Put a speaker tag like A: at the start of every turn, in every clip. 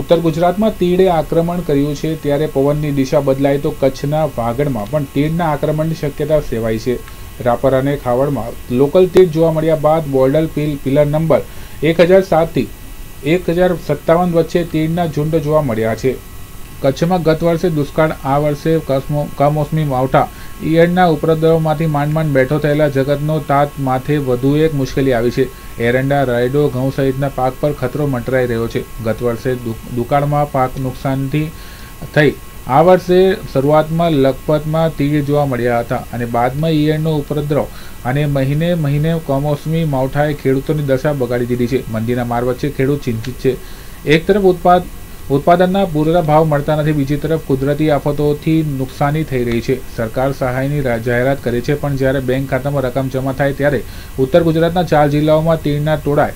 A: ઉત્તર ગુજરાતમાં તીડે આક્રમણ કર્યું છે ત્યારે પવનની દિશા બદલાય તો કચ્છના વાગડમાં પણ તીડના આક્રમણની શક્યતા સેવાય છે રાપર અને ખાવડમાં લોકલ તીડ જોવા મળ્યા બાદ બોર્ડર પિલ પિલર નંબર એક હજાર સાતથી એક હજાર સત્તાવન વચ્ચે તીડના ઝુંડ જોવા મળ્યા છે કચ્છમાં ગત વર્ષે દુષ્કાળ આ વર્ષે કમોસમી માવઠા ઈયળના ઉપદ્રવમાંથી માંડ માંડ બેઠો થયેલા જગતનો તાત માથે વધુ એક મુશ્કેલી આવી છે એરંડા રાયડો ઘઉં સહિતના પાક પર ખતરો મંટરાઈ રહ્યો છે ગત વર્ષે દુકાળમાં પાક નુકસાનથી થઈ આ વર્ષે શરૂઆતમાં લખપતમાં તીડ જોવા મળ્યા હતા અને બાદમાં ઈયળનો ઉપદ્રવ અને મહિને મહિને કમોસમી માવઠાએ ખેડૂતોની દશા બગાડી દીધી છે મંદીના માર વચ્ચે ખેડૂત ચિંતિત છે એક તરફ ઉત્પાદ ઉત્પાદનના પૂરતા ભાવ મળતા નથી બીજી તરફ કુદરતી આફતોથી નુકસાની થઈ રહી છે સરકાર સહાયની જાહેરાત કરે છે પણ જ્યારે બેંક ખાતામાં રકમ જમા થાય ત્યારે ઉત્તર ગુજરાતના ચાર જિલ્લાઓમાં તીડના ટોળાએ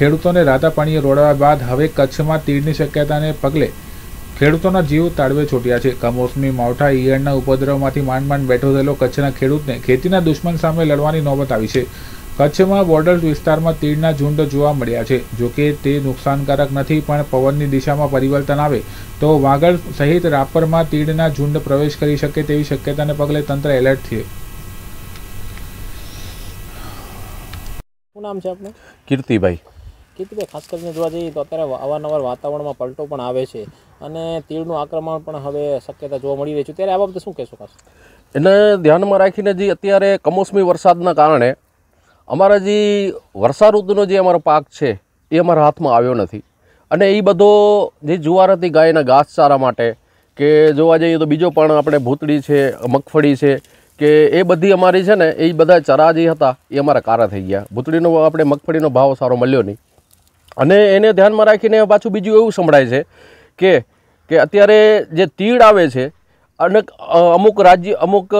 A: ખેડૂતોને રાતા પાણીએ રોડાવ્યા બાદ હવે કચ્છમાં તીડની શક્યતાને પગલે ખેડૂતોના જીવ તાળવે છોટ્યા છે કમોસમી માવઠા ઈયળના ઉપદ્રવમાંથી માંડ માંડ બેઠો થયેલો કચ્છના ખેડૂતને ખેતીના દુશ્મન સામે લડવાની નોબત આવી છે કચ્છમાં બોર્ડર વિસ્તારમાં તીડના ઝુંડ જોવા મળ્યા છે જોકે તે નુકસાનકારક નથી પણ પવનની દિશામાં પરિવર્તન આવે તો વાગડ સહિત રાપરમાં તીડના ઝુંડ પ્રવેશ કરી શકે તેવી શક્યતાને પગલે તંત્ર એલર્ટ છે
B: શું નામ છે આપનું કીર્તિભાઈ કીર્તિભાઈ ખાસ કરીને જોવા જઈએ તો અત્યારે અવારનવાર વાતાવરણમાં પલટો પણ આવે છે અને તીડનું આક્રમણ પણ હવે શક્યતા જોવા મળી રહી છે ત્યારે આ બાબતે શું કહેશો ખાસ એટલે ધ્યાનમાં રાખીને જે અત્યારે કમોસમી વરસાદના કારણે અમારા જે વર્ષા ઋતુનો જે અમારો પાક છે એ અમારા હાથમાં આવ્યો નથી અને એ બધો જે જુવાર હતી ગાયના ઘાસચારા માટે કે જોવા જઈએ તો બીજો પણ આપણે ભૂતડી છે મગફળી છે કે એ બધી અમારી છે ને એ બધા ચરા જે હતા એ અમારા કારા થઈ ગયા ભૂતળીનો આપણે મગફળીનો ભાવ સારો મળ્યો નહીં અને એને ધ્યાનમાં રાખીને પાછું બીજું એવું સંભળાય છે કે કે અત્યારે જે તીડ આવે છે અને અમુક રાજ્ય અમુક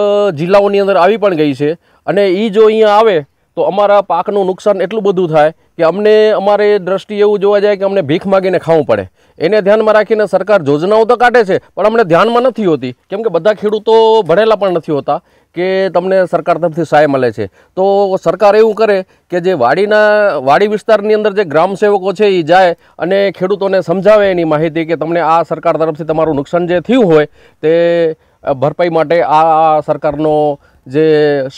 B: જિલ્લાઓની અંદર આવી પણ ગઈ છે અને એ જો અહીંયા આવે તો અમારા પાકનું નુકસાન એટલું બધું થાય કે અમને અમારે દ્રષ્ટિએ એવું જોવા જાય કે અમને ભીખ માગીને ખાવું પડે એને ધ્યાનમાં રાખીને સરકાર યોજનાઓ તો કાઢે છે પણ અમને ધ્યાનમાં નથી હોતી કેમ કે બધા ખેડૂતો ભણેલા પણ નથી હોતા કે તમને સરકાર તરફથી સહાય મળે છે તો સરકાર એવું કરે કે જે વાડીના વાડી વિસ્તારની અંદર જે ગ્રામ સેવકો છે એ જાય અને ખેડૂતોને સમજાવે એની માહિતી કે તમને આ સરકાર તરફથી તમારું નુકસાન જે થયું હોય તે ભરપાઈ માટે આ સરકારનો જે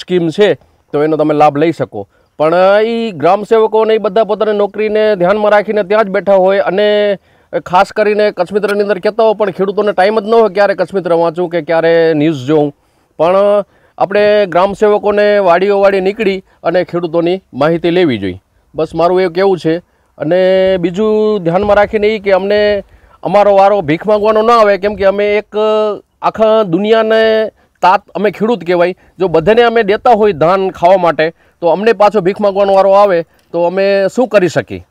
B: સ્કીમ છે તો એનો તમે લાભ લઈ શકો પણ એ ગ્રામસેવકોને એ બધા પોતાની નોકરીને ધ્યાનમાં રાખીને ત્યાં જ બેઠા હોય અને ખાસ કરીને કચ્છમિત્રની અંદર કહેતા હોય પણ ખેડૂતોને ટાઈમ જ ન હોય ક્યારે કચ્છમિત્ર વાંચું કે ક્યારે ન્યૂઝ જોઉં પણ આપણે ગ્રામસેવકોને વાડીઓ વાડી નીકળી અને ખેડૂતોની માહિતી લેવી જોઈએ બસ મારું એ કહેવું છે અને બીજું ધ્યાનમાં રાખીને એ કે અમને અમારો વારો ભીખ માંગવાનો ન આવે કેમ કે અમે એક આખા દુનિયાને તાત અમે ખેડૂત કહેવાય જો બધાને અમે દેતા હોય ધાન ખાવા માટે તો અમને પાછો ભીખ માગવાનો વારો આવે તો અમે શું કરી શકીએ